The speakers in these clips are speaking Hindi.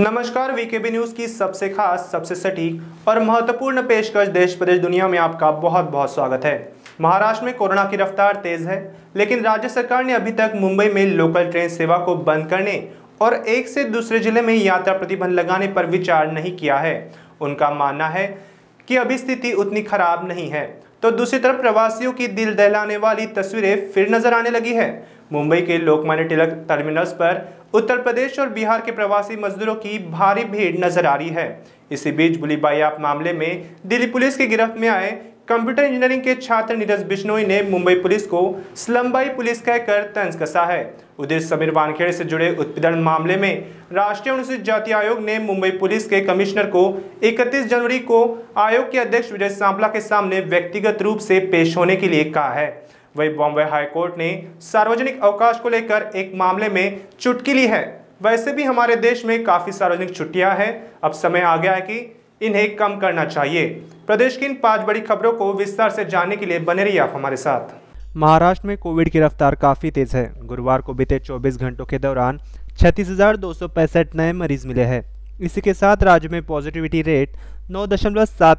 नमस्कार वीकेबी न्यूज़ की सबसे खास सबसे सटीक और महत्वपूर्ण पेशकश देश प्रदेश दुनिया में आपका बहुत बहुत स्वागत है महाराष्ट्र में कोरोना की रफ्तार तेज है लेकिन राज्य सरकार ने अभी तक मुंबई में लोकल ट्रेन सेवा को बंद करने और एक से दूसरे जिले में यात्रा प्रतिबंध लगाने पर विचार नहीं किया है उनका मानना है कि अभी स्थिति उतनी खराब नहीं है तो दूसरी तरफ प्रवासियों की दिल दहलाने वाली तस्वीरें फिर नजर आने लगी है मुंबई के लोकमान्य तिलक टर्मिनल्स पर उत्तर प्रदेश और बिहार के प्रवासी मजदूरों की भारी भीड़ नजर आ रही है इसी बीच बुलीबाई आप मामले में दिल्ली पुलिस की गिरफ्त में आए कंप्यूटर इंजीनियरिंग के छात्र नीरज बिश्नोई ने मुंबई पुलिस को स्लम्बाई पुलिस कहकर तंज कसा है उधर समीर वानखेड़े से जुड़े उत्पीड़न मामले में राष्ट्रीय अनुसूचित जाति आयोग ने मुंबई पुलिस के कमिश्नर को 31 जनवरी को आयोग के अध्यक्ष विजय सांपला के सामने व्यक्तिगत रूप से पेश होने के लिए कहा है वही बॉम्बे हाईकोर्ट ने सार्वजनिक अवकाश को लेकर एक मामले में चुटकी ली है वैसे भी हमारे देश में काफ़ी सार्वजनिक छुट्टियां हैं अब समय आ गया है कि इन्हें कम करना चाहिए प्रदेश की इन पांच बड़ी खबरों को विस्तार से जानने के लिए बने रहिए आप हमारे साथ महाराष्ट्र में कोविड की रफ्तार काफ़ी तेज़ है गुरुवार को बीते 24 घंटों के दौरान छत्तीस नए मरीज मिले हैं इसी के साथ राज्य में पॉजिटिविटी रेट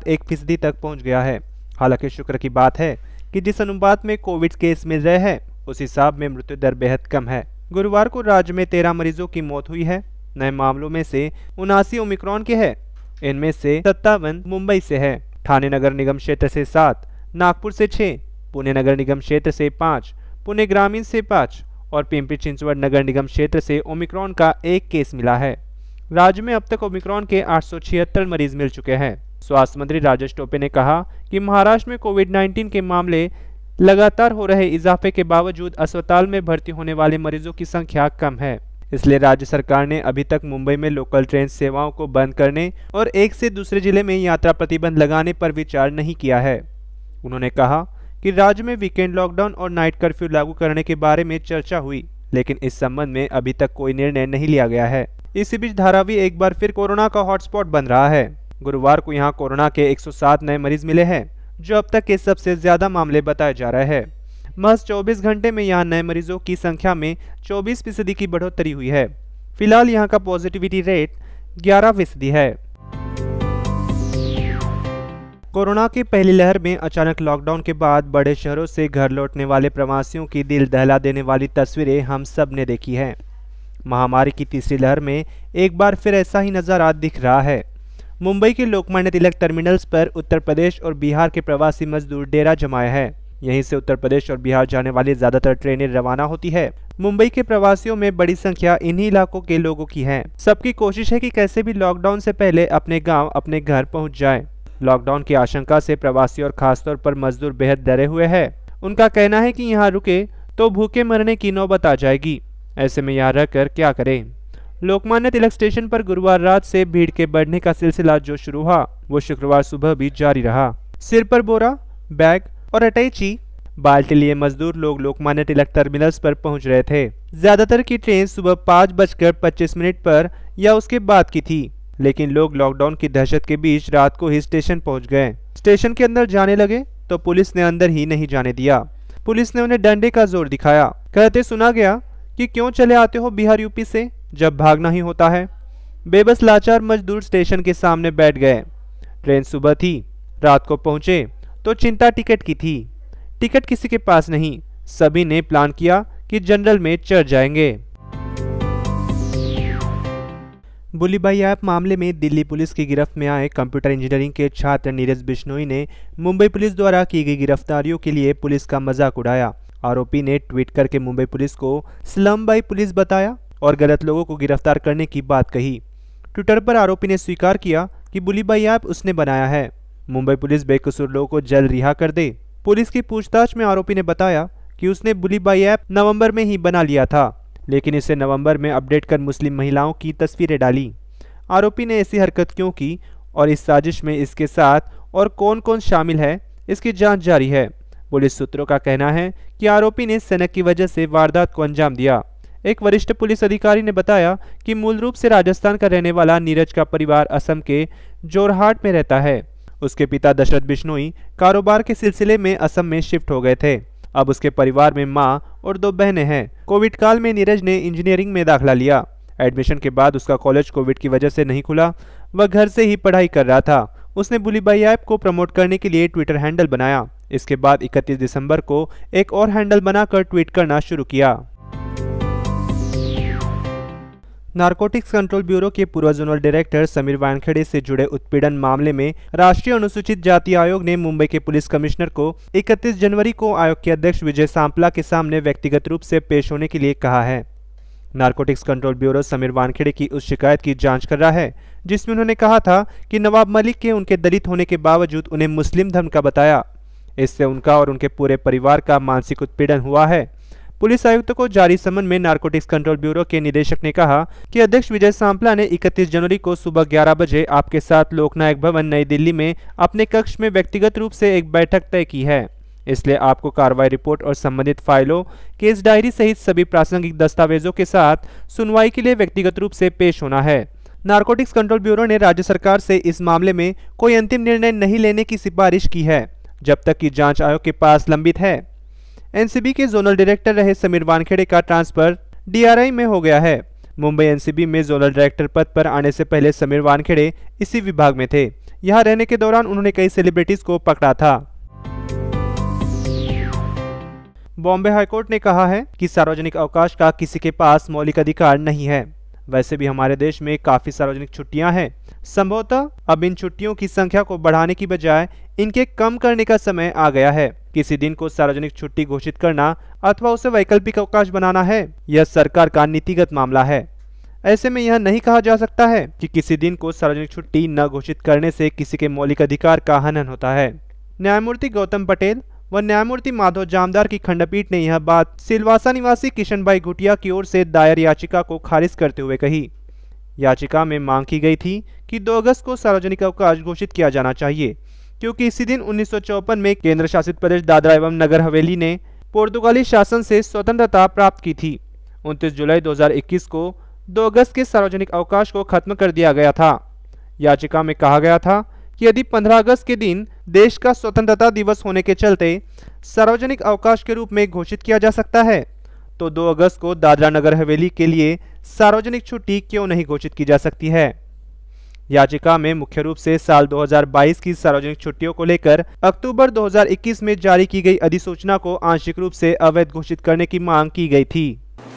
एक फीसदी तक पहुंच गया है हालांकि शुक्र की बात है कि जिस अनुपात में कोविड केस मिल रहे हैं उस हिसाब में मृत्यु दर बेहद कम है गुरुवार को राज्य में तेरह मरीजों की मौत हुई है नए मामलों में से उनासी ओमिक्रॉन के है इनमें से सत्तावन मुंबई से है ठाणे नगर निगम क्षेत्र से सात नागपुर से छः पुणे नगर निगम क्षेत्र से पाँच पुणे ग्रामीण से पाँच और पिंपरी चिंचवड़ नगर निगम क्षेत्र से ओमिक्रॉन का एक केस मिला है राज्य में अब तक ओमिक्रॉन के आठ मरीज मिल चुके हैं स्वास्थ्य मंत्री राजेश टोपे ने कहा कि महाराष्ट्र में कोविड 19 के मामले लगातार हो रहे इजाफे के बावजूद अस्पताल में भर्ती होने वाले मरीजों की संख्या कम है इसलिए राज्य सरकार ने अभी तक मुंबई में लोकल ट्रेन सेवाओं को बंद करने और एक से दूसरे जिले में यात्रा प्रतिबंध लगाने पर विचार नहीं किया है उन्होंने कहा कि राज्य में वीकेंड लॉकडाउन और नाइट कर्फ्यू लागू करने के बारे में चर्चा हुई लेकिन इस संबंध में अभी तक कोई निर्णय नहीं लिया गया है इसी बीच धारावी एक बार फिर कोरोना का हॉटस्पॉट बन रहा है गुरुवार को यहाँ कोरोना के 107 नए मरीज मिले हैं जो अब तक के सबसे ज्यादा मामले बताए जा रहे हैं महज 24 घंटे में यहाँ नए मरीजों की संख्या में 24 फीसदी की बढ़ोतरी हुई है फिलहाल यहाँ का पॉजिटिविटी रेट ग्यारह फीसदी है कोरोना की पहली लहर में अचानक लॉकडाउन के बाद बड़े शहरों से घर लौटने वाले प्रवासियों की दिल दहला देने वाली तस्वीरें हम सब ने देखी हैं महामारी की तीसरी लहर में एक बार फिर ऐसा ही नज़ारा दिख रहा है मुंबई के लोकमान्य तिलक टर्मिनल्स पर उत्तर प्रदेश और बिहार के प्रवासी मजदूर डेरा जमाए हैं यहीं से उत्तर प्रदेश और बिहार जाने वाली ज्यादातर ट्रेनें रवाना होती है मुंबई के प्रवासियों में बड़ी संख्या इन्हीं इलाकों के लोगों की है सबकी कोशिश है कि कैसे भी लॉकडाउन से पहले अपने गांव अपने घर पहुंच जाएं। लॉकडाउन की आशंका से प्रवासी और खासतौर पर मजदूर बेहद डरे हुए हैं उनका कहना है कि यहाँ रुके तो भूखे मरने की नौबत आ जाएगी ऐसे में यहाँ कर क्या करें लोकमान्य तिलक स्टेशन पर गुरुवार रात से भीड़ के बढ़ने का सिलसिला जो शुरू हुआ वो शुक्रवार सुबह भी जारी रहा सिर पर बोरा बैग और अटैची बाल के लिए मजदूर लोग लोकमान्य तिलक टर्मिनल्स पर पहुंच रहे थे ज्यादातर की ट्रेन सुबह पाँच बजकर पच्चीस मिनट पर या उसके बाद की थी लेकिन लोग लॉकडाउन की दहशत के बीच रात को ही स्टेशन पहुंच गए स्टेशन के अंदर जाने लगे तो पुलिस ने अंदर ही नहीं जाने दिया पुलिस ने उन्हें डंडे का जोर दिखाया कहते सुना गया कि क्यों चले आते हो बिहार यूपी से जब भागना ही होता है बेबस लाचार मजदूर स्टेशन के सामने बैठ गए ट्रेन सुबह थी रात को पहुंचे तो चिंता टिकट की थी टिकट किसी के पास नहीं सभी ने प्लान किया कि जनरल में चढ़ जाएंगे बुलीबाई ऐप मामले में दिल्ली पुलिस की गिरफ्त में आए कंप्यूटर इंजीनियरिंग के छात्र नीरज बिश्नोई ने मुंबई पुलिस द्वारा की गई गिरफ्तारियों के लिए पुलिस का मजाक उड़ाया आरोपी ने ट्वीट करके मुंबई पुलिस को स्लम बाई पुलिस बताया और गलत लोगों को गिरफ्तार करने की बात कही ट्विटर पर आरोपी ने स्वीकार किया कि बुलीबाई ऐप उसने बनाया है मुंबई पुलिस बेकसूर लोगों को जल्द रिहा कर दे पुलिस की पूछताछ में आरोपी ने बताया कि उसने बुली बाई ऐप नवंबर में ही बना लिया था लेकिन इसे नवंबर में अपडेट कर मुस्लिम महिलाओं की तस्वीरें डाली आरोपी ने ऐसी हरकत क्यों की और इस साजिश में इसके साथ और कौन कौन शामिल है इसकी जांच जारी है पुलिस सूत्रों का कहना है कि आरोपी ने सनक की वजह से वारदात को अंजाम दिया एक वरिष्ठ पुलिस अधिकारी ने बताया कि मूल रूप से राजस्थान का रहने वाला नीरज का परिवार असम के जोरहाट में रहता है उसके पिता दशरथ बिश्नोई कारोबार के सिलसिले में असम में शिफ्ट हो गए थे अब उसके परिवार में माँ और दो बहनें हैं कोविड काल में नीरज ने इंजीनियरिंग में दाखिला लिया एडमिशन के बाद उसका कॉलेज कोविड की वजह से नहीं खुला वह घर से ही पढ़ाई कर रहा था उसने बुलीबाई ऐप को प्रमोट करने के लिए ट्विटर हैंडल बनाया इसके बाद 31 दिसंबर को एक और हैंडल बनाकर ट्वीट करना शुरू किया नारकोटिक्स कंट्रोल ब्यूरो के पूर्व जोनल डायरेक्टर समीर वानखेड़े से जुड़े उत्पीड़न मामले में राष्ट्रीय अनुसूचित जाति आयोग ने मुंबई के पुलिस कमिश्नर को 31 जनवरी को आयोग के अध्यक्ष विजय सांपला के सामने व्यक्तिगत रूप से पेश होने के लिए कहा है narcotics control bureau Sameer Wankhede की उस शिकायत की जाँच कर रहा है जिसमें उन्होंने कहा था कि नवाब मलिक के उनके दलित होने के बावजूद उन्हें मुस्लिम धर्म का बताया इससे उनका और उनके पूरे परिवार का मानसिक उत्पीड़न हुआ है पुलिस आयुक्त को जारी समन में नारकोटिक्स कंट्रोल ब्यूरो के निदेशक ने कहा कि अध्यक्ष विजय सांपला ने 31 जनवरी को सुबह 11 बजे आपके साथ लोकनायक भवन नई दिल्ली में अपने कक्ष में व्यक्तिगत रूप से एक बैठक तय की है इसलिए आपको कार्रवाई रिपोर्ट और संबंधित फाइलों केस डायरी सहित सभी प्रासंगिक दस्तावेजों के साथ सुनवाई के लिए व्यक्तिगत रूप से पेश होना है नारकोटिक्स कंट्रोल ब्यूरो ने राज्य सरकार से इस मामले में कोई अंतिम निर्णय नहीं लेने की सिफारिश की है जब तक कि जांच आयोग के पास लंबित है एनसीबी के जोनल डायरेक्टर रहे समीर वानखेड़े का ट्रांसफर डीआरआई में हो गया है मुंबई एनसीबी में जोनल डायरेक्टर पद पर आने से पहले समीर वानखेड़े इसी विभाग में थे यहाँ रहने के दौरान उन्होंने कई सेलिब्रिटीज को पकड़ा था बॉम्बे हाईकोर्ट ने कहा है कि सार्वजनिक अवकाश का किसी के पास मौलिक अधिकार नहीं है वैसे भी हमारे देश में काफी सार्वजनिक छुट्टियां हैं संभवतः अब इन छुट्टियों की संख्या को बढ़ाने की बजाय इनके कम करने का समय आ गया है किसी दिन को सार्वजनिक छुट्टी घोषित करना अथवा उसे वैकल्पिक अवकाश बनाना है यह सरकार का नीतिगत मामला है ऐसे में यह नहीं कहा जा सकता है कि किसी दिन को सार्वजनिक छुट्टी न घोषित करने से किसी के मौलिक अधिकार का हनन होता है न्यायमूर्ति गौतम पटेल व न्यायमूर्ति माधव जामदार की खंडपीठ ने यह बात सिलवासा निवासी किशन भाई घुटिया की ओर से दायर याचिका को खारिज करते हुए कही याचिका में मांग की गई थी कि 2 अगस्त को सार्वजनिक अवकाश घोषित किया जाना चाहिए क्योंकि इसी दिन उन्नीस में केंद्र शासित प्रदेश दादरा एवं नगर हवेली ने पोर्तुगाली शासन से स्वतंत्रता प्राप्त की थी 29 जुलाई 2021 को 2 अगस्त के सार्वजनिक अवकाश को खत्म कर दिया गया था याचिका में कहा गया था कि यदि 15 अगस्त के दिन देश का स्वतंत्रता दिवस होने के चलते सार्वजनिक अवकाश के रूप में घोषित किया जा सकता है तो 2 अगस्त को दादरा नगर हवेली के लिए सार्वजनिक छुट्टी क्यों नहीं घोषित की जा सकती है याचिका में मुख्य रूप से साल 2022 की सार्वजनिक छुट्टियों को लेकर अक्टूबर 2021 में जारी की गई अधिसूचना को आंशिक रूप से अवैध घोषित करने की मांग की गई थी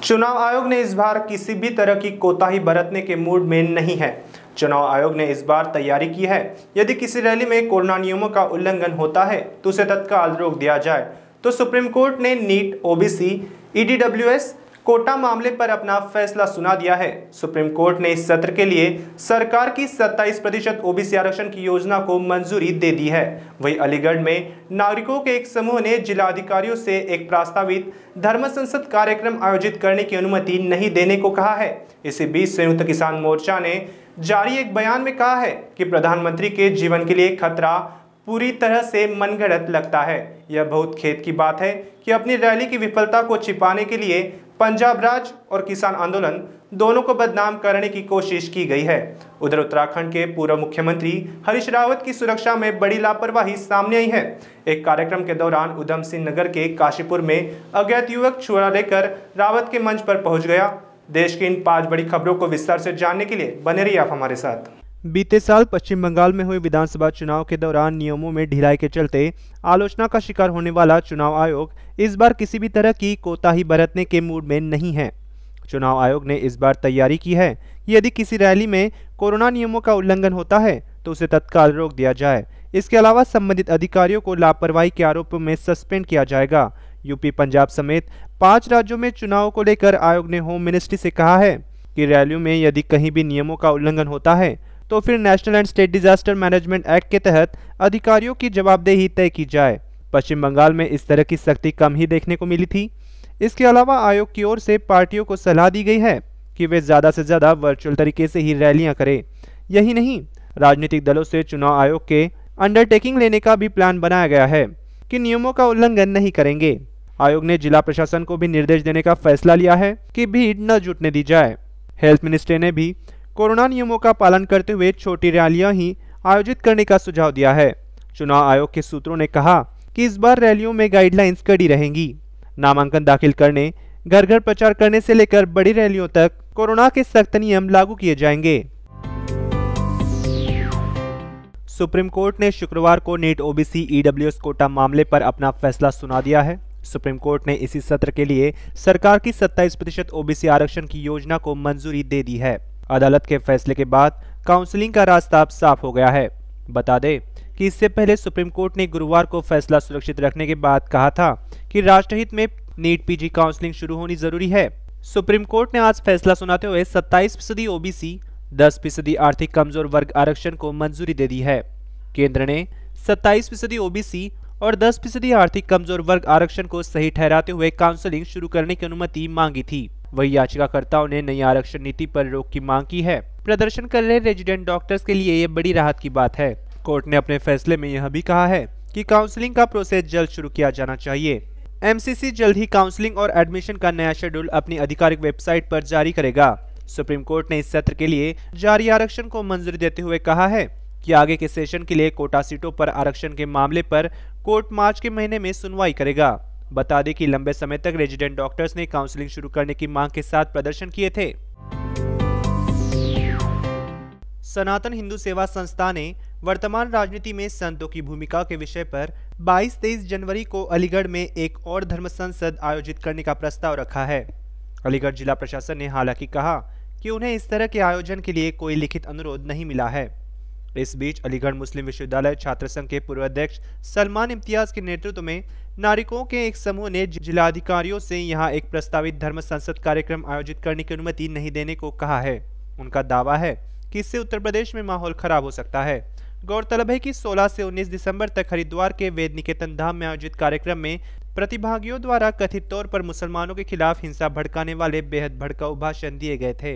चुनाव आयोग ने इस बार किसी भी तरह की कोताही बरतने के मूड में नहीं है चुनाव आयोग ने इस बार तैयारी की है यदि किसी रैली में कोरोना नियमों का उल्लंघन होता है तो उसे तत्काल रोक दिया जाए तो सुप्रीम कोर्ट ने नीट ओबीसी ईडीडब्ल्यूएस कोटा मामले पर अपना फैसला सुना दिया है सुप्रीम कोर्ट ने इस सत्र के लिए सरकार की 27 प्रतिशत ओबीसी आरक्षण की योजना को मंजूरी दे दी है वहीं अलीगढ़ में नागरिकों के एक समूह ने जिलाधिकारियों से एक प्रस्तावित धर्म संसद कार्यक्रम आयोजित करने की अनुमति नहीं देने को कहा है इसी बीच संयुक्त किसान मोर्चा ने जारी एक बयान में कहा है कि प्रधानमंत्री के जीवन के लिए खतरा पूरी तरह से मनगढ़ंत लगता है यह बहुत खेत की बात है कि अपनी रैली की विफलता को छिपाने के लिए पंजाब राज और किसान आंदोलन दोनों को बदनाम करने की कोशिश की गई है उधर उत्तराखंड के पूर्व मुख्यमंत्री हरीश रावत की सुरक्षा में बड़ी लापरवाही सामने आई है एक कार्यक्रम के दौरान उधम सिंह नगर के काशीपुर में अज्ञात युवक छुरा लेकर रावत के मंच पर पहुंच गया देश की इन पांच बड़ी खबरों को विस्तार से जानने के लिए बने रही आप हमारे साथ बीते साल पश्चिम बंगाल में हुए विधानसभा चुनाव के दौरान नियमों में ढिलाई के चलते आलोचना का शिकार होने वाला चुनाव आयोग इस बार किसी भी तरह की कोताही बरतने के मूड में नहीं है चुनाव आयोग ने इस बार तैयारी की है कि यदि किसी रैली में कोरोना नियमों का उल्लंघन होता है तो उसे तत्काल रोक दिया जाए इसके अलावा संबंधित अधिकारियों को लापरवाही के आरोप में सस्पेंड किया जाएगा यूपी पंजाब समेत पांच राज्यों में चुनाव को लेकर आयोग ने होम मिनिस्ट्री से कहा है कि रैलियों में यदि कहीं भी नियमों का उल्लंघन होता है तो फिर national and state disaster management act के तहत अधिकारियों की जवाबदेही तय की जाए पश्चिम बंगाल में इस तरह की सख्ती कम ही देखने को मिली थी इसके अलावा आयोग की ओर से पार्टियों को सलाह दी गई है कि वे ज़्यादा से ज़्यादा वर्चुअल तरीके से ही रैलियां करें यही नहीं राजनीतिक दलों से चुनाव आयोग के अंडरटेकिंग लेने का भी प्लान बनाया गया है कि नियमों का उल्लंघन नहीं करेंगे आयोग ने जिला प्रशासन को भी निर्देश देने का फैसला लिया है कि भीड़ न जुटने दी जाए हेल्थ मिनिस्ट्री ने भी कोरोना नियमों का पालन करते हुए छोटी रैलियां ही आयोजित करने का सुझाव दिया है चुनाव आयोग के सूत्रों ने कहा कि इस बार रैलियों में गाइडलाइंस कड़ी रहेंगी नामांकन दाखिल करने घर घर प्रचार करने से लेकर बड़ी रैलियों तक कोरोना के सख्त नियम लागू किए जाएंगे सुप्रीम कोर्ट ने शुक्रवार को नेट ओबीसी ईडब्ल्यूएस कोटा मामले पर अपना फैसला सुना दिया है सुप्रीम कोर्ट ने इसी सत्र के लिए सरकार की 27 प्रतिशत ओबीसी आरक्षण की योजना को मंजूरी दे दी है अदालत के फैसले के बाद काउंसलिंग का रास्ता अब साफ हो गया है बता दें कि इससे पहले सुप्रीम कोर्ट ने गुरुवार को फैसला सुरक्षित रखने के बाद कहा था कि राष्ट्रहित में नीट पीजी काउंसलिंग शुरू होनी जरूरी है सुप्रीम कोर्ट ने आज फैसला सुनाते हुए 27 फीसदी ओबीसी 10 फीसदी आर्थिक कमजोर वर्ग आरक्षण को मंजूरी दे दी है केंद्र ने 27 फीसदी ओबीसी और 10 फीसदी आर्थिक कमजोर वर्ग आरक्षण को सही ठहराते हुए काउंसलिंग शुरू करने की अनुमति मांगी थी वही याचिकाकर्ताओं ने नई आरक्षण नीति पर रोक की मांग की है प्रदर्शन कर रहे रेजिडेंट डॉक्टर्स के लिए ये बड़ी राहत की बात है कोर्ट ने अपने फैसले में यह भी कहा है कि काउंसलिंग का प्रोसेस जल्द शुरू किया जाना चाहिए एमसीसी जल्द ही काउंसलिंग और एडमिशन का नया शेड्यूल अपनी आधिकारिक वेबसाइट पर जारी करेगा सुप्रीम कोर्ट ने इस सत्र के लिए जारी आरक्षण को मंजूरी देते हुए कहा है कि आगे के सेशन के लिए कोटा सीटों पर आरक्षण के मामले पर कोर्ट मार्च के महीने में सुनवाई करेगा बता दें कि लंबे समय तक रेजिडेंट डॉक्टर्स ने काउंसलिंग शुरू करने की मांग के साथ प्रदर्शन किए थे सनातन हिंदू सेवा संस्था ने वर्तमान राजनीति में संतों की भूमिका के विषय पर 22-23 जनवरी को अलीगढ़ में एक और धर्म संसद आयोजित करने का प्रस्ताव रखा है अलीगढ़ जिला प्रशासन ने हालांकि कहा कि उन्हें इस तरह के आयोजन के लिए कोई लिखित अनुरोध नहीं मिला है इस बीच अलीगढ़ मुस्लिम विश्वविद्यालय छात्र संघ के पूर्व अध्यक्ष सलमान इम्तियाज के नेतृत्व में नागरिकों के एक समूह ने जिलाधिकारियों से यहाँ एक प्रस्तावित धर्म संसद कार्यक्रम आयोजित करने की अनुमति नहीं देने को कहा है उनका दावा है कि इससे उत्तर प्रदेश में माहौल खराब हो सकता है गौरतलब है कि 16 से 19 दिसंबर तक हरिद्वार के वेद निकेतन धाम में आयोजित कार्यक्रम में प्रतिभागियों द्वारा कथित तौर पर मुसलमानों के खिलाफ हिंसा भड़काने वाले बेहद भड़काऊ भाषण दिए गए थे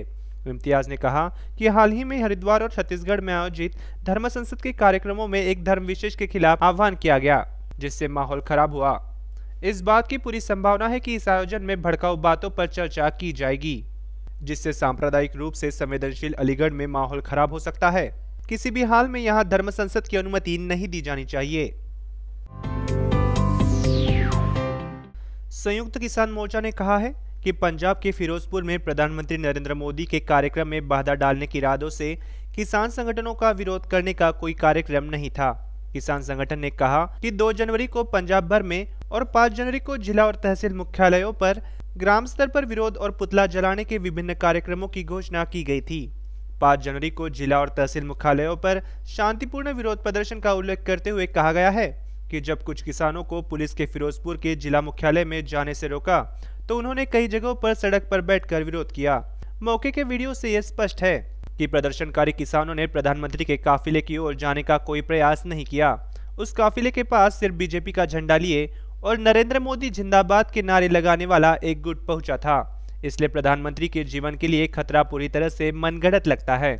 इम्तियाज़ ने कहा कि हाल ही में हरिद्वार और छत्तीसगढ़ में आयोजित धर्म संसद के कार्यक्रमों में एक धर्म विशेष के खिलाफ आह्वान किया गया जिससे माहौल खराब हुआ इस बात की पूरी संभावना है कि इस आयोजन में भड़काऊ बातों पर चर्चा की जाएगी जिससे सांप्रदायिक रूप से संवेदनशील अलीगढ़ में माहौल खराब हो सकता है किसी भी हाल में यहाँ धर्म संसद की अनुमति नहीं दी जानी चाहिए संयुक्त किसान मोर्चा ने कहा है कि पंजाब के फिरोजपुर में प्रधानमंत्री नरेंद्र मोदी के कार्यक्रम में बाधा डालने के इरादों से किसान संगठनों का विरोध करने का कोई कार्यक्रम नहीं था किसान संगठन ने कहा कि 2 जनवरी को पंजाब भर में और 5 जनवरी को जिला और तहसील मुख्यालयों पर ग्राम स्तर पर विरोध और पुतला जलाने के विभिन्न कार्यक्रमों की घोषणा की गई थी 5 जनवरी को जिला और तहसील मुख्यालयों पर शांतिपूर्ण विरोध प्रदर्शन का उल्लेख करते हुए कहा गया है कि जब कुछ किसानों को पुलिस के फिरोजपुर के जिला मुख्यालय में जाने से रोका तो उन्होंने कई जगहों पर सड़क पर बैठकर विरोध किया मौके के वीडियो से यह स्पष्ट है कि प्रदर्शनकारी किसानों ने प्रधानमंत्री के काफिले की ओर जाने का कोई प्रयास नहीं किया उस काफिले के पास सिर्फ बीजेपी का झंडा लिए और नरेंद्र मोदी जिंदाबाद के नारे लगाने वाला एक गुट पहुंचा था इसलिए प्रधानमंत्री के जीवन के लिए खतरा पूरी तरह से मनगढ़ंत लगता है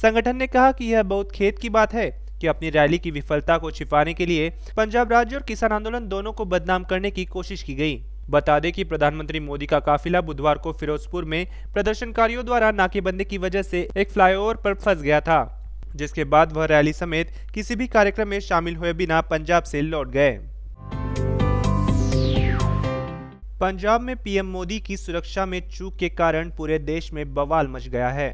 संगठन ने कहा कि यह बहुत खेत की बात है कि अपनी रैली की विफलता को छिपाने के लिए पंजाब राज्य और किसान आंदोलन दोनों को बदनाम करने की कोशिश की गई बता दें कि प्रधानमंत्री मोदी का काफिला बुधवार को फिरोजपुर में प्रदर्शनकारियों द्वारा नाकेबंदी की वजह से एक फ्लाईओवर पर फंस गया था जिसके बाद वह रैली समेत किसी भी कार्यक्रम में शामिल हुए बिना पंजाब से लौट गए पंजाब में पीएम मोदी की सुरक्षा में चूक के कारण पूरे देश में बवाल मच गया है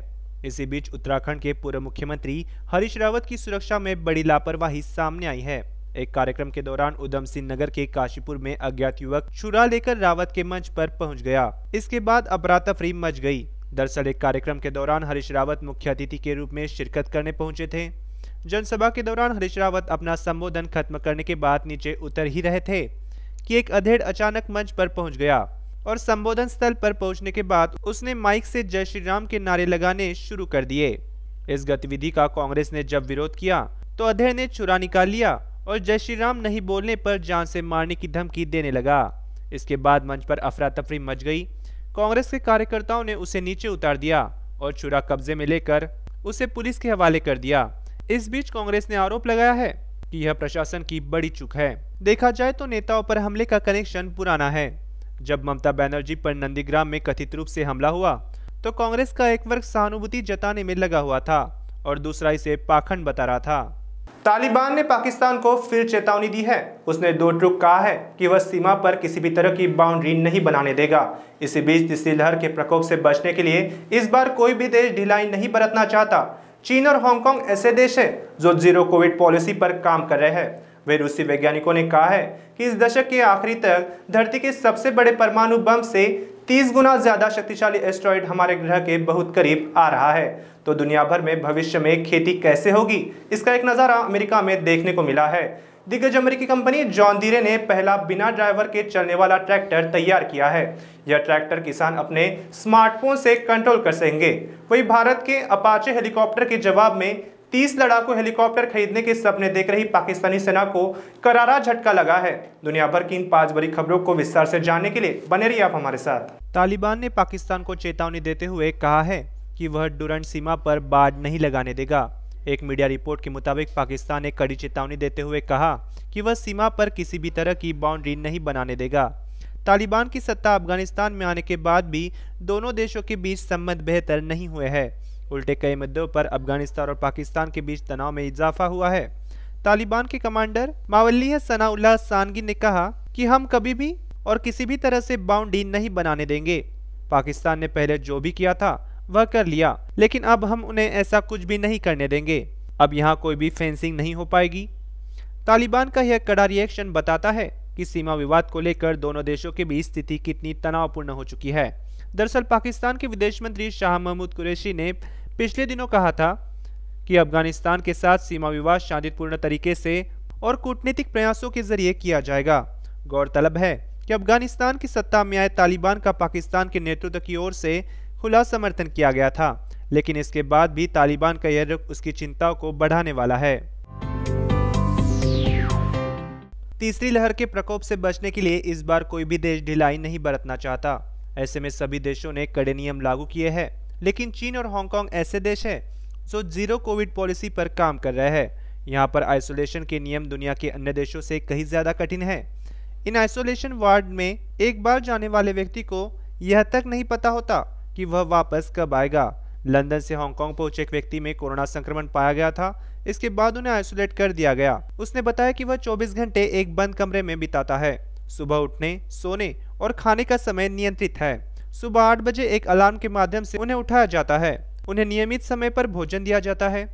इसी बीच उत्तराखंड के पूर्व मुख्यमंत्री हरीश रावत की सुरक्षा में बड़ी लापरवाही सामने आई है एक कार्यक्रम के दौरान उधम सिंह नगर के काशीपुर में अज्ञात युवक छुरा लेकर रावत के मंच पर पहुंच गया इसके बाद अबरा मच गई दरअसल एक कार्यक्रम के दौरान हरीश रावत मुख्य अतिथि के रूप में शिरकत करने पहुंचे थे जनसभा के दौरान हरीश रावत अपना संबोधन खत्म करने के बाद नीचे उतर ही रहे थे कि एक अधेड़ अचानक मंच पर पहुंच गया और संबोधन स्थल पर पहुंचने के बाद उसने माइक से जय श्री राम के नारे लगाने शुरू कर दिए इस गतिविधि का कांग्रेस ने जब विरोध किया तो अधेड़ ने चुरा निकाल लिया और जय श्री राम नहीं बोलने पर जान से मारने की धमकी देने लगा इसके बाद मंच पर अफरा तफरी मच गई कांग्रेस के कार्यकर्ताओं ने उसे नीचे उतार दिया और चुरा कब्जे में लेकर उसे पुलिस के हवाले कर दिया इस बीच कांग्रेस ने आरोप लगाया है कि यह प्रशासन की बड़ी चुक है देखा जाए तो नेताओं पर हमले का कनेक्शन पुराना है जब ममता बैनर्जी पर नंदीग्राम में कथित रूप से हमला हुआ तो कांग्रेस का एक वर्ग सहानुभूति जताने में लगा हुआ था और दूसरा इसे पाखंड बता रहा था तालिबान ने पाकिस्तान को फिर चेतावनी दी है उसने दो ट्रुक कहा है कि वह सीमा पर किसी भी तरह की बाउंड्री नहीं बनाने देगा इसी बीच तीसरी लहर के प्रकोप से बचने के लिए इस बार कोई भी देश ढिलाई नहीं बरतना चाहता चीन और हांगकांग ऐसे देश हैं जो जीरो कोविड पॉलिसी पर काम कर रहे हैं वे रूसी वैज्ञानिकों ने कहा है कि इस दशक के आखिरी तक धरती के सबसे बड़े परमाणु बम से 30 गुना ज़्यादा शक्तिशाली एस्ट्रॉइड हमारे ग्रह के बहुत करीब आ रहा है तो दुनिया भर में भविष्य में खेती कैसे होगी इसका एक नज़ारा अमेरिका में देखने को मिला है दिग्गज अमेरिकी कंपनी जॉन दीरे ने पहला बिना ड्राइवर के चलने वाला ट्रैक्टर तैयार किया है यह ट्रैक्टर किसान अपने स्मार्टफोन से कंट्रोल कर सकेंगे वही भारत के अपाचे हेलीकॉप्टर के जवाब में तीस लड़ाकू हेलीकॉप्टर खरीदने के सपने देख रही पाकिस्तानी सेना को करारा झटका लगा है दुनिया भर की इन पांच बड़ी खबरों को विस्तार से जानने के लिए बने रही आप हमारे साथ तालिबान ने पाकिस्तान को चेतावनी देते हुए कहा है कि वह डूरंट सीमा पर बाढ़ नहीं लगाने देगा एक मीडिया रिपोर्ट के मुताबिक पाकिस्तान ने कड़ी चेतावनी देते हुए कहा कि वह सीमा पर किसी भी तरह की बाउंड्री नहीं बनाने देगा तालिबान की सत्ता अफगानिस्तान में आने के बाद भी दोनों देशों के बीच संबंध बेहतर नहीं हुए हैं उल्टे कई मुद्दों पर अफगानिस्तान और पाकिस्तान के बीच तनाव में इजाफा हुआ है तालिबान के कमांडर मावली सनाउल्ला सानगी ने कहा कि हम कभी भी और किसी भी तरह से बाउंड्री नहीं बनाने देंगे पाकिस्तान ने पहले जो भी किया था वह कर लिया लेकिन अब हम उन्हें ऐसा कुछ भी नहीं करने देंगे अब यहाँ कोई भी फेंसिंग नहीं हो पाएगी तालिबान का यह कड़ा रिएक्शन बताता है कि सीमा विवाद को लेकर दोनों देशों के बीच स्थिति कितनी तनावपूर्ण हो चुकी है दरअसल पाकिस्तान के विदेश मंत्री शाह महमूद कुरैशी ने पिछले दिनों कहा था कि अफगानिस्तान के साथ सीमा विवाद शांतिपूर्ण तरीके से और कूटनीतिक प्रयासों के जरिए किया जाएगा गौरतलब है कि अफगानिस्तान की सत्ता में आए तालिबान का पाकिस्तान के नेतृत्व की ओर से खुला समर्थन किया गया था लेकिन इसके बाद भी तालिबान का यह रुख उसकी चिंताओं को बढ़ाने वाला है तीसरी लहर के प्रकोप से बचने के लिए इस बार कोई भी देश ढिलाई नहीं बरतना चाहता ऐसे में सभी देशों ने कड़े नियम लागू किए हैं लेकिन चीन और हांगकांग ऐसे देश हैं जो जीरो कोविड पॉलिसी पर काम कर रहे हैं यहाँ पर आइसोलेशन के नियम दुनिया के अन्य देशों से कहीं ज़्यादा कठिन है इन आइसोलेशन वार्ड में एक बार जाने वाले व्यक्ति को यह तक नहीं पता होता कि वह वापस कब आएगा लंदन से हांगकांग पहुंचे एक व्यक्ति में कोरोना संक्रमण पाया गया था इसके बाद उन्हें आइसोलेट कर दिया गया उसने बताया कि वह 24 घंटे एक बंद कमरे में बिताता है सुबह उठने सोने और खाने का समय नियंत्रित है सुबह आठ बजे एक अलार्म के माध्यम से उन्हें उठाया जाता है उन्हें नियमित समय पर भोजन दिया जाता है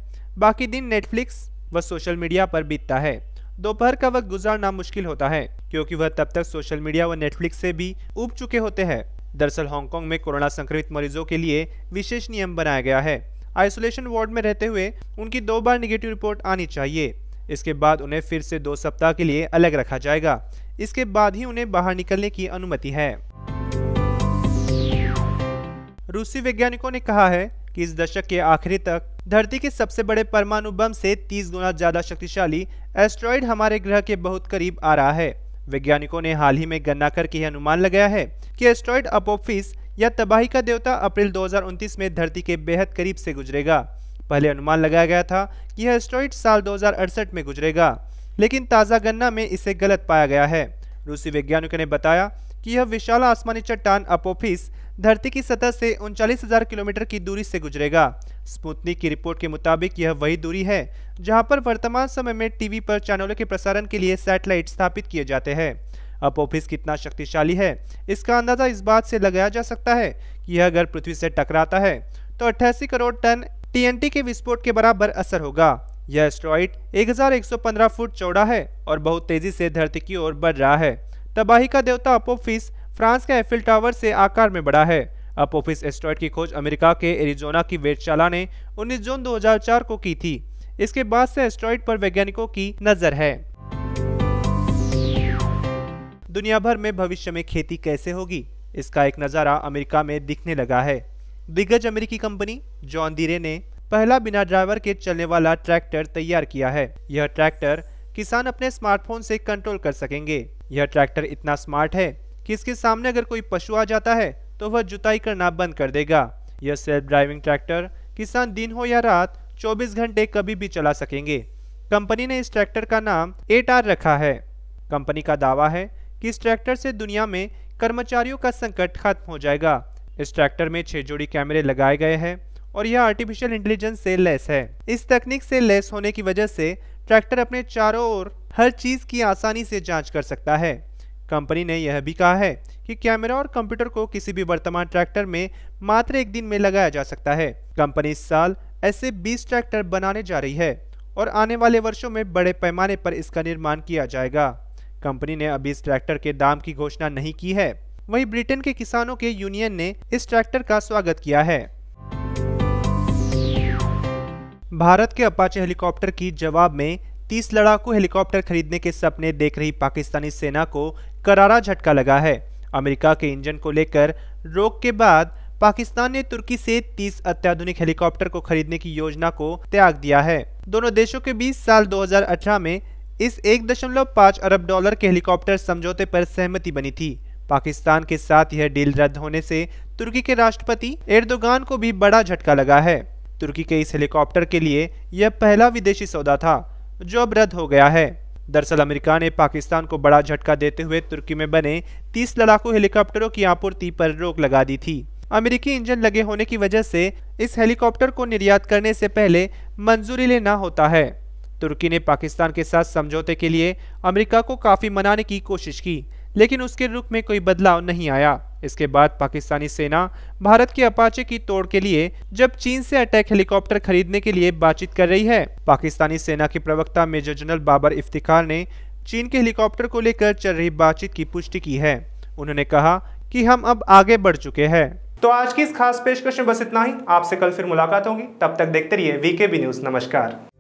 बाकी दिन नेटफ्लिक्स व सोशल मीडिया पर बीतता है दोपहर का वक्त गुजारना मुश्किल होता है क्योंकि वह तब तक सोशल मीडिया व नेटफ्लिक्स से भी उब चुके होते हैं दरअसल हांगकांग में कोरोना संक्रमित मरीजों के लिए विशेष नियम बनाया गया है आइसोलेशन वार्ड में रहते हुए उनकी दो बार निगेटिव रिपोर्ट आनी चाहिए इसके बाद उन्हें फिर से दो सप्ताह के लिए अलग रखा जाएगा इसके बाद ही उन्हें बाहर निकलने की अनुमति है रूसी वैज्ञानिकों ने कहा है कि इस दशक के आखिरी तक धरती के सबसे बड़े परमाणु बम से 30 गुना ज्यादा शक्तिशाली एस्ट्रॉइड हमारे ग्रह के बहुत करीब आ रहा है वैज्ञानिकों ने हाल ही में गन्ना करके यह अनुमान लगाया है कि एस्ट्रॉयड अपोफिस या तबाही का देवता अप्रैल 2029 में धरती के बेहद करीब से गुजरेगा पहले अनुमान लगाया गया था कि यह एस्ट्रॉयड साल दो में गुजरेगा लेकिन ताज़ा गन्ना में इसे गलत पाया गया है रूसी वैज्ञानिकों ने बताया कि यह विशाल आसमानी चट्टान अपोफिस धरती की सतह से उनचालीस हजार किलोमीटर की दूरी से गुजरेगा स्पुतनिक की रिपोर्ट के मुताबिक यह वही दूरी है जहां पर वर्तमान समय में टीवी पर चैनलों के प्रसारण के लिए सैटेलाइट स्थापित किए जाते हैं अब ऑफिस कितना शक्तिशाली है इसका अंदाजा इस बात से लगाया जा सकता है कि यह अगर पृथ्वी से टकराता है तो अट्ठासी करोड़ टन टीएनटी के विस्फोट के बराबर असर होगा यह एस्ट्रॉइड 1115 फुट चौड़ा है और बहुत तेजी से धरती की ओर बढ़ रहा है तबाही का देवता अपोफिस फ्रांस का एफिल टावर से आकार में बड़ा है अपोफिस एस्ट्रॉयड की खोज अमेरिका के एरिजोना की वेदशाला ने 19 जून 2004 को की थी इसके बाद से एस्ट्रॉयड पर वैज्ञानिकों की नजर है दुनिया भर में भविष्य में खेती कैसे होगी इसका एक नज़ारा अमेरिका में दिखने लगा है दिग्गज अमेरिकी कंपनी जॉन दीरे ने पहला बिना ड्राइवर के चलने वाला ट्रैक्टर तैयार किया है यह ट्रैक्टर किसान अपने स्मार्टफोन से कंट्रोल कर सकेंगे यह ट्रैक्टर इतना स्मार्ट है कि इसके सामने अगर कोई पशु आ जाता है तो वह जुताई करना बंद कर देगा यह सेल्फ ड्राइविंग ट्रैक्टर किसान दिन हो या रात 24 घंटे कभी भी चला सकेंगे कंपनी ने इस ट्रैक्टर का नाम एट आर रखा है कंपनी का दावा है कि इस ट्रैक्टर से दुनिया में कर्मचारियों का संकट खत्म हो जाएगा इस ट्रैक्टर में छह जोड़ी कैमरे लगाए गए हैं और यह आर्टिफिशियल इंटेलिजेंस से लेस है इस तकनीक से लेस होने की वजह से ट्रैक्टर अपने चारों ओर हर चीज की आसानी से जांच कर सकता है कंपनी ने यह भी कहा है कि कैमरा और कंप्यूटर को किसी भी वर्तमान ट्रैक्टर में मात्र एक दिन में लगाया जा सकता है कंपनी इस साल ऐसे 20 ट्रैक्टर बनाने जा रही है और आने वाले वर्षों में बड़े पैमाने पर इसका निर्माण किया जाएगा कंपनी ने अभी इस ट्रैक्टर के दाम की घोषणा नहीं की है वही ब्रिटेन के किसानों के यूनियन ने इस ट्रैक्टर का स्वागत किया है भारत के अपाचे हेलीकॉप्टर की जवाब में 30 लड़ाकू हेलीकॉप्टर खरीदने के सपने देख रही पाकिस्तानी सेना को करारा झटका लगा है अमेरिका के इंजन को लेकर रोक के बाद पाकिस्तान ने तुर्की से 30 अत्याधुनिक हेलीकॉप्टर को खरीदने की योजना को त्याग दिया है दोनों देशों के बीच साल 2018 में इस 1.5 अरब डॉलर के हेलीकॉप्टर समझौते पर सहमति बनी थी पाकिस्तान के साथ यह डील रद्द होने से तुर्की के राष्ट्रपति एर्दोगान को भी बड़ा झटका लगा है तुर्की के इस हेलीकॉप्टर के लिए यह पहला विदेशी सौदा था जो अब रद्द हो गया है दरअसल अमेरिका ने पाकिस्तान को बड़ा झटका देते हुए तुर्की में बने 30 लड़ाकू हेलीकॉप्टरों की आपूर्ति पर रोक लगा दी थी अमेरिकी इंजन लगे होने की वजह से इस हेलीकॉप्टर को निर्यात करने से पहले मंजूरी लेना होता है तुर्की ने पाकिस्तान के साथ समझौते के लिए अमेरिका को काफ़ी मनाने की कोशिश की लेकिन उसके रुख में कोई बदलाव नहीं आया इसके बाद पाकिस्तानी सेना भारत के अपाचे की तोड़ के लिए जब चीन से अटैक हेलीकॉप्टर खरीदने के लिए बातचीत कर रही है पाकिस्तानी सेना के प्रवक्ता मेजर जनरल बाबर इफ्तिकार ने चीन के हेलीकॉप्टर को लेकर चल रही बातचीत की पुष्टि की है उन्होंने कहा कि हम अब आगे बढ़ चुके हैं तो आज की इस खास पेशकश में बस इतना ही आपसे कल फिर मुलाकात होगी तब तक देखते रहिए वीके बी न्यूज नमस्कार